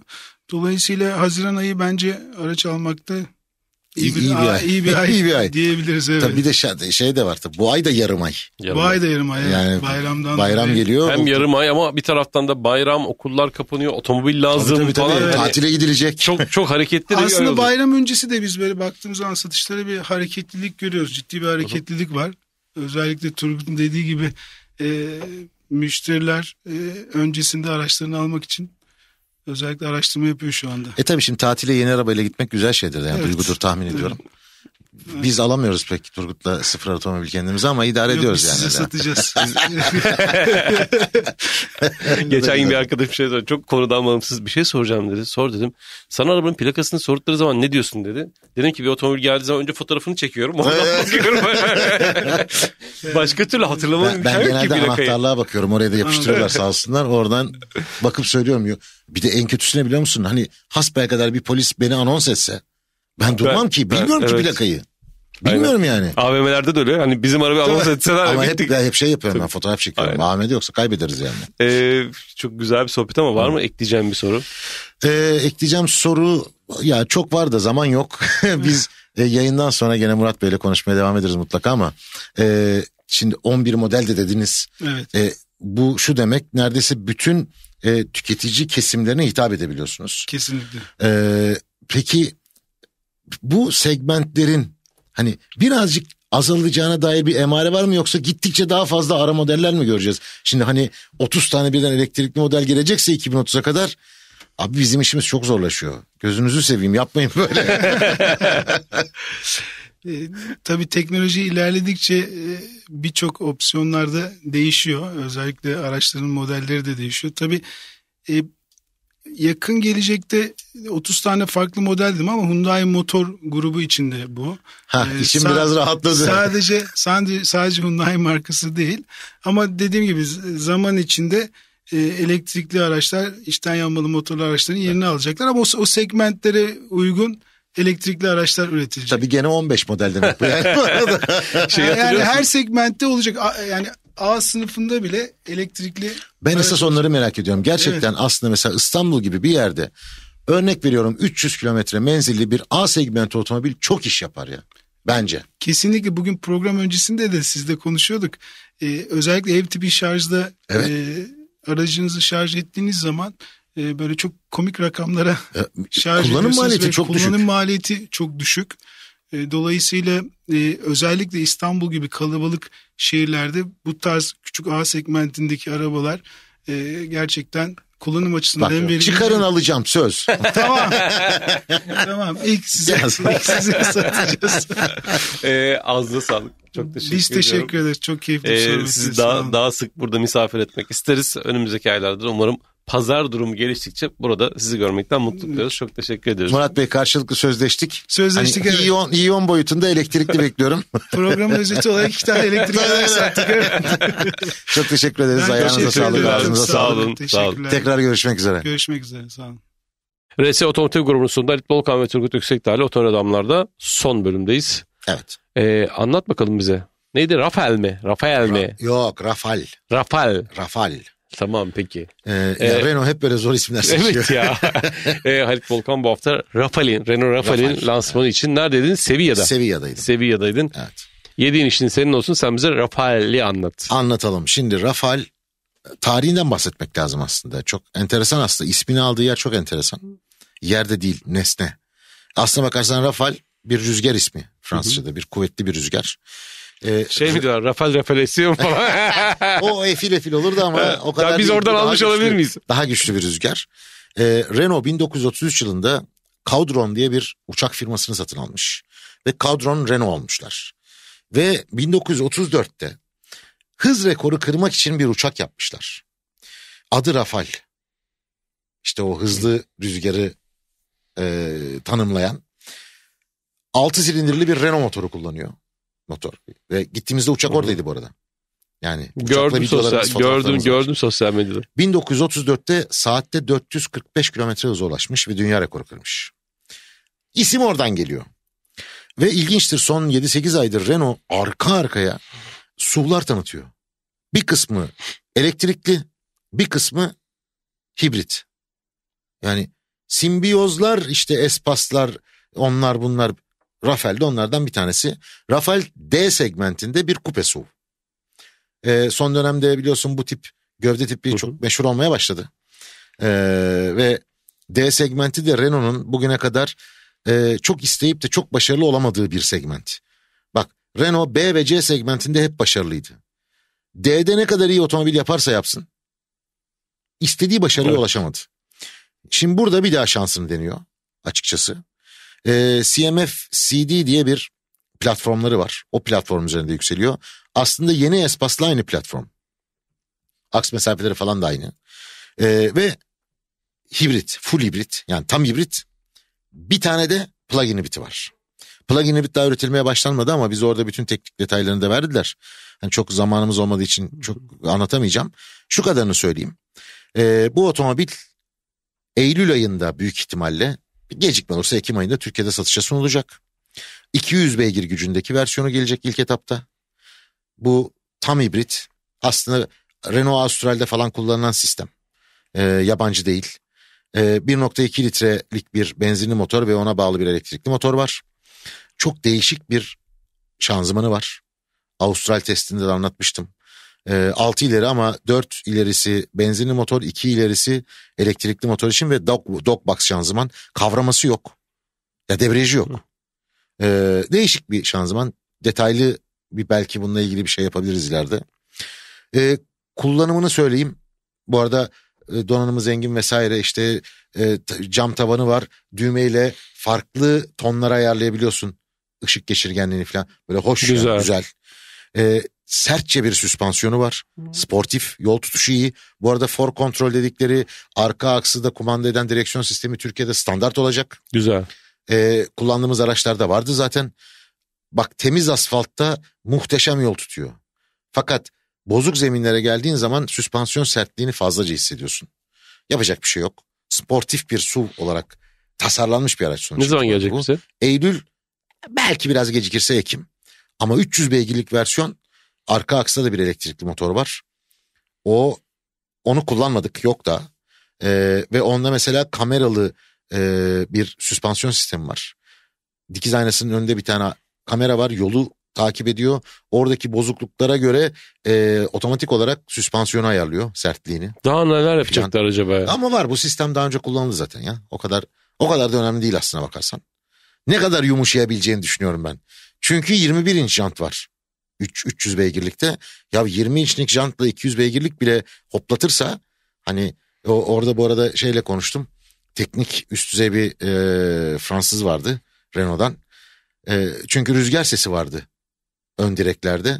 Dolayısıyla Haziran ayı bence araç almakta iyi, bir, iyi bir ay. iyi bir ay, iyi bir ay. diyebiliriz evet. Tabii bir de şey, şey de var tabii. Bu ay da yarım ay. Yarım bu ay. da yarım ay. Yani bayramdan bayram geliyor. Hem yarım ay ama bir taraftan da bayram, okullar kapanıyor, otomobil lazım tabii, tabii, tabii. Yani Tatile gidilecek. Çok çok hareketli de Aslında bayram öncesi de biz böyle baktığımız zaman satışlara bir hareketlilik görüyoruz. Ciddi bir hareketlilik var. Özellikle Turgut'un dediği gibi e, müşteriler e, öncesinde araçlarını almak için özellikle araştırma yapıyor şu anda. E tabii şimdi tatile yeni arabayla gitmek güzel şeydir yani evet. duygudur tahmin ediyorum. Evet. Biz alamıyoruz pek Turgut'la sıfır otomobil kendimize ama idare Yok, ediyoruz biz yani. Size satacağız. Geçen gün bir arkadaşım şey sordu. Çok konudan bağımsız bir şey soracağım dedi. Sor dedim. Sana arabanın plakasını sordukları zaman ne diyorsun dedi. Dedim ki bir otomobil geldiği zaman önce fotoğrafını çekiyorum. bakıyorum. Başka türlü hatırlamam ben, ben genelde ki anahtarlığa bakıyorum. Oraya da yapıştırıyorlar sağ olsunlar. Oradan bakıp söylüyorum. Bir de en kötüsü ne biliyor musun? Hani hasbel kadar bir polis beni anons etse. Ben durmam ben, ki. Bilmiyorum ben, ki evet. plakayı. Bilmiyorum Aynen. yani. AVM'lerde de öyle. Hani bizim arabayı almamız etseler. Ama hep, bittik. hep şey yapıyorum ben fotoğraf çekiyorum. Aynen. AVM'de yoksa kaybederiz yani. Ee, çok güzel bir sohbet ama var Hı. mı ekleyeceğim bir soru? Ee, ekleyeceğim soru ya çok var da zaman yok. Biz e, yayından sonra gene Murat Bey'le konuşmaya devam ederiz mutlaka ama e, şimdi 11 model de dediniz. Evet. E, bu şu demek neredeyse bütün e, tüketici kesimlerine hitap edebiliyorsunuz. Kesinlikle. E, peki bu segmentlerin hani birazcık azalacağına dair bir emare var mı yoksa gittikçe daha fazla ara modeller mi göreceğiz? Şimdi hani 30 tane birden elektrikli model gelecekse 2030'a kadar abi bizim işimiz çok zorlaşıyor. Gözünüzü seveyim yapmayın böyle. e, tabii teknoloji ilerledikçe e, birçok opsiyonlarda değişiyor. Özellikle araçların modelleri de değişiyor. Tabii e, yakın gelecekte 30 tane farklı model dedim ama Hyundai motor grubu içinde bu. Ha, ee, işim biraz rahatladı. Sadece sadece sadece Hyundai markası değil ama dediğim gibi zaman içinde e, elektrikli araçlar, içten yanmalı motorlu araçların yerini evet. alacaklar ama o, o segmentlere uygun elektrikli araçlar üretilecek. Tabii gene 15 model demek bu yani. yani, yani şey her segmentte olacak. Yani A sınıfında bile elektrikli... Ben araç... esas onları merak ediyorum. Gerçekten evet. aslında mesela İstanbul gibi bir yerde örnek veriyorum 300 kilometre menzilli bir A segment otomobil çok iş yapar ya. Bence. Kesinlikle bugün program öncesinde de sizle konuşuyorduk. Ee, özellikle ev tipi şarjda evet. e, aracınızı şarj ettiğiniz zaman e, böyle çok komik rakamlara e, şarj kullanım maliyeti ve çok kullanım düşük. maliyeti çok düşük. E, dolayısıyla e, özellikle İstanbul gibi kalabalık şehirlerde bu tarz küçük A segmentindeki arabalar e, gerçekten kullanım açısından Bak, en verimli. Çıkarın alacağım söz. tamam. tamam. İlk size, ilk size satacağız. ee, ağzına sağlık. Çok teşekkür Biz ediyorum. teşekkür ederiz. Çok keyifli bir ee, Sizi daha, daha sık burada misafir etmek isteriz. Önümüzdeki aylarda umarım pazar durumu geliştikçe burada sizi görmekten mutlu Çok teşekkür ediyoruz. Murat Bey karşılıklı sözleştik. Sözleştik hani, evet. İyon, iyon boyutunda elektrikli bekliyorum. Programın özeti olarak iki tane elektrikli sattık. Çok teşekkür ederiz. Ben Ayağınıza sağlık. Ağzınıza sağ olun. Sağ olun. Tekrar görüşmek üzere. Görüşmek üzere. Sağ olun. RS Otomotiv grubunun sunduğu Halit Bolkan ve Turgut Yüksekdağ'la Otomotiv Adamlar'da son bölümdeyiz. Evet. Ee, anlat bakalım bize. Neydi? Rafael mi? Rafael Ra- mi? Yok Rafal. Rafal. Rafal. Tamam peki. Ee, ee, Renault hep böyle zor isimler seçiyor. Evet ya. ee, Halit Volkan bu hafta Rafalin, Renault Rafalin Rafal. lansmanı evet. için neredeydin? Sevilla'da. Sevilla'daydın. Sevilla'daydın. Evet. Yediğin işin senin olsun sen bize Rafal'i anlat. Anlatalım. Şimdi Rafal tarihinden bahsetmek lazım aslında. Çok enteresan aslında. İsmini aldığı yer çok enteresan. Yerde değil nesne. Aslına bakarsan Rafal bir rüzgar ismi Fransızca'da. Hı hı. Bir kuvvetli bir rüzgar. Ee, şey mi diyorlar Rafael Rafael esiyor mu falan. o efil efil olurdu ama o kadar ya Biz değil, oradan almış güçlü, olabilir miyiz? Daha güçlü bir rüzgar. Ee, Renault 1933 yılında Caudron diye bir uçak firmasını satın almış. Ve Caudron Renault olmuşlar. Ve 1934'te hız rekoru kırmak için bir uçak yapmışlar. Adı Rafal. İşte o hızlı rüzgarı e, tanımlayan. 6 silindirli bir Renault motoru kullanıyor motor. Ve gittiğimizde uçak oradaydı bu arada. Yani gördüm sosyal gördüm gördüm sosyal medyada. 1934'te saatte 445 kilometre hıza ulaşmış ve dünya rekoru kırmış. İsim oradan geliyor. Ve ilginçtir son 7-8 aydır Renault arka arkaya SUV'lar tanıtıyor. Bir kısmı elektrikli, bir kısmı hibrit. Yani simbiyozlar işte espaslar onlar bunlar Rafael de onlardan bir tanesi. Rafael D segmentinde bir kupe SUV. E, ee, son dönemde biliyorsun bu tip gövde tipi hı hı. çok meşhur olmaya başladı. E, ve D segmenti de Renault'un bugüne kadar e, çok isteyip de çok başarılı olamadığı bir segment. Bak Renault B ve C segmentinde hep başarılıydı. D'de ne kadar iyi otomobil yaparsa yapsın istediği başarıya evet. ulaşamadı. Şimdi burada bir daha şansını deniyor açıkçası. E, ee, CMF CD diye bir platformları var. O platform üzerinde yükseliyor. Aslında yeni Espas'la aynı platform. Aks mesafeleri falan da aynı. E, ve hibrit, full hibrit yani tam hibrit. Bir tane de plug-in hibriti var. Plug-in bit daha üretilmeye başlanmadı ama biz orada bütün teknik detaylarını da verdiler. Yani çok zamanımız olmadığı için çok anlatamayacağım. Şu kadarını söyleyeyim. E, bu otomobil Eylül ayında büyük ihtimalle gecikme olursa Ekim ayında Türkiye'de satışa sunulacak. 200 beygir gücündeki versiyonu gelecek ilk etapta. Bu tam hibrit. Aslında Renault Astral'de falan kullanılan sistem. E, yabancı değil. E, ee, 1.2 litrelik bir benzinli motor ve ona bağlı bir elektrikli motor var. Çok değişik bir şanzımanı var. Austral testinde de anlatmıştım. E, ee, 6 ileri ama 4 ilerisi benzinli motor, 2 ilerisi elektrikli motor için ve dog, box şanzıman kavraması yok. Ya debriyajı yok. E, değişik bir şanzıman. Detaylı bir belki bununla ilgili bir şey yapabiliriz ileride. E, kullanımını söyleyeyim. Bu arada e, donanımı zengin vesaire işte e, cam tabanı var. Düğmeyle farklı tonlara ayarlayabiliyorsun. Işık geçirgenliğini falan. Böyle hoş güzel. Yani, güzel. E, sertçe bir süspansiyonu var. Sportif, yol tutuşu iyi. Bu arada for kontrol dedikleri arka aksı da kumanda eden direksiyon sistemi Türkiye'de standart olacak. Güzel. Ee, kullandığımız araçlarda vardı zaten. Bak temiz asfaltta muhteşem yol tutuyor. Fakat bozuk zeminlere geldiğin zaman süspansiyon sertliğini fazlaca hissediyorsun. Yapacak bir şey yok. Sportif bir SUV olarak tasarlanmış bir araç sonuçta. Ne zaman gelecek bu. bize? Eylül belki biraz gecikirse Ekim. Ama 300 beygirlik versiyon Arka aksta da bir elektrikli motor var. O onu kullanmadık yok da. Ee, ve onda mesela kameralı e, bir süspansiyon sistemi var. Dikiz aynasının önünde bir tane kamera var. Yolu takip ediyor. Oradaki bozukluklara göre e, otomatik olarak süspansiyonu ayarlıyor sertliğini. Daha neler yapacaklar Plan. acaba? Ama var bu sistem daha önce kullanıldı zaten ya. O kadar o kadar da önemli değil aslına bakarsan. Ne kadar yumuşayabileceğini düşünüyorum ben. Çünkü 21 inç jant var. 3, 300 beygirlikte ya 20 inçlik jantla 200 beygirlik bile hoplatırsa hani o, orada bu arada şeyle konuştum. Teknik üst düzey bir e, Fransız vardı Renault'dan. E, çünkü rüzgar sesi vardı ön direklerde.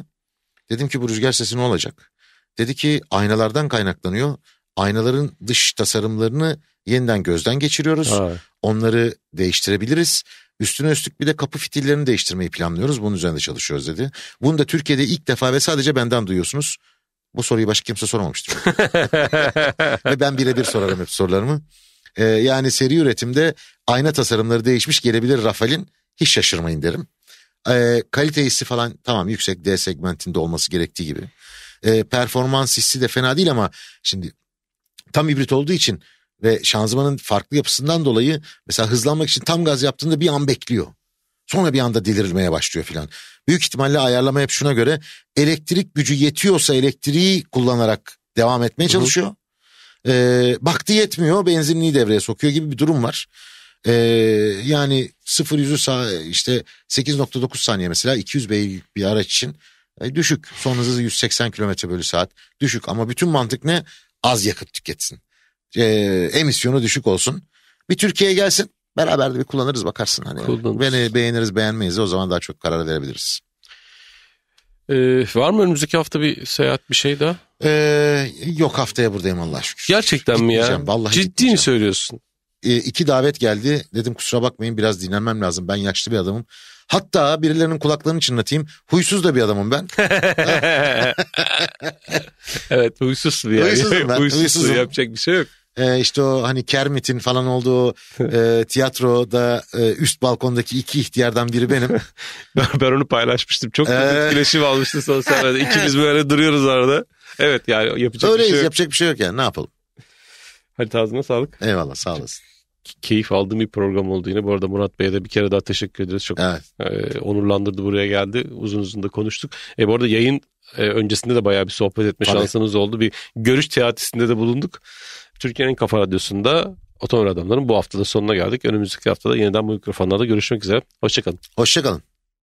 Dedim ki bu rüzgar sesi ne olacak? Dedi ki aynalardan kaynaklanıyor. Aynaların dış tasarımlarını yeniden gözden geçiriyoruz. Ha. Onları değiştirebiliriz. Üstüne üstlük bir de kapı fitillerini değiştirmeyi planlıyoruz. Bunun üzerinde çalışıyoruz dedi. Bunu da Türkiye'de ilk defa ve sadece benden duyuyorsunuz. Bu soruyu başka kimse sormamıştır. ve ben birebir sorarım hep sorularımı. Ee, yani seri üretimde ayna tasarımları değişmiş gelebilir Rafael'in. Hiç şaşırmayın derim. Ee, kalite hissi falan tamam yüksek D segmentinde olması gerektiği gibi. Ee, performans hissi de fena değil ama şimdi tam hibrit olduğu için ve şanzımanın farklı yapısından dolayı mesela hızlanmak için tam gaz yaptığında bir an bekliyor. Sonra bir anda delirilmeye başlıyor filan. Büyük ihtimalle ayarlama hep şuna göre elektrik gücü yetiyorsa elektriği kullanarak devam etmeye çalışıyor. Hı hı. E, baktı yetmiyor benzinliği devreye sokuyor gibi bir durum var. E, yani 0 yüzü sağ, işte 8.9 saniye mesela 200 beygirlik bir araç için e, düşük. Son hızı 180 km bölü saat düşük ama bütün mantık ne? Az yakıt tüketsin e, emisyonu düşük olsun. Bir Türkiye'ye gelsin. Beraber de bir kullanırız bakarsın. Hani Kullanırız. Beni beğeniriz beğenmeyiz o zaman daha çok karar verebiliriz. Ee, var mı önümüzdeki hafta bir seyahat bir şey daha? Ee, yok haftaya buradayım Allah şükür. Gerçekten mi ya? Vallahi Ciddi mi söylüyorsun? Ee, iki davet geldi. Dedim kusura bakmayın biraz dinlenmem lazım. Ben yaşlı bir adamım. Hatta birilerinin kulaklarını çınlatayım. Huysuz da bir adamım ben. evet huysuz bir yani. Huysuzum ben. Huysuzum. Huysuzum. Yapacak bir şey yok e, işte o hani Kermit'in falan olduğu e, tiyatroda e, üst balkondaki iki ihtiyardan biri benim. ben, ben onu paylaşmıştım. Çok ee... etkileşim almıştın sosyal medyada. İkimiz böyle duruyoruz arada. Evet yani yapacak Öyleyiz, bir şey yok. yapacak bir şey yok yani ne yapalım. Hadi ağzına sağlık. Eyvallah sağ olasın. Keyif aldığım bir program oldu yine. Bu arada Murat Bey'e de bir kere daha teşekkür ediyoruz Çok evet. e, onurlandırdı buraya geldi. Uzun uzun da konuştuk. E, bu arada yayın e, öncesinde de bayağı bir sohbet etme Tabii. şansımız oldu. Bir görüş teatisinde de bulunduk. Türkiye'nin Kafa Radyosu'nda Otomobil Adamların bu haftada sonuna geldik. Önümüzdeki haftada yeniden bu mikrofonlarda görüşmek üzere. Hoşçakalın. Hoşçakalın.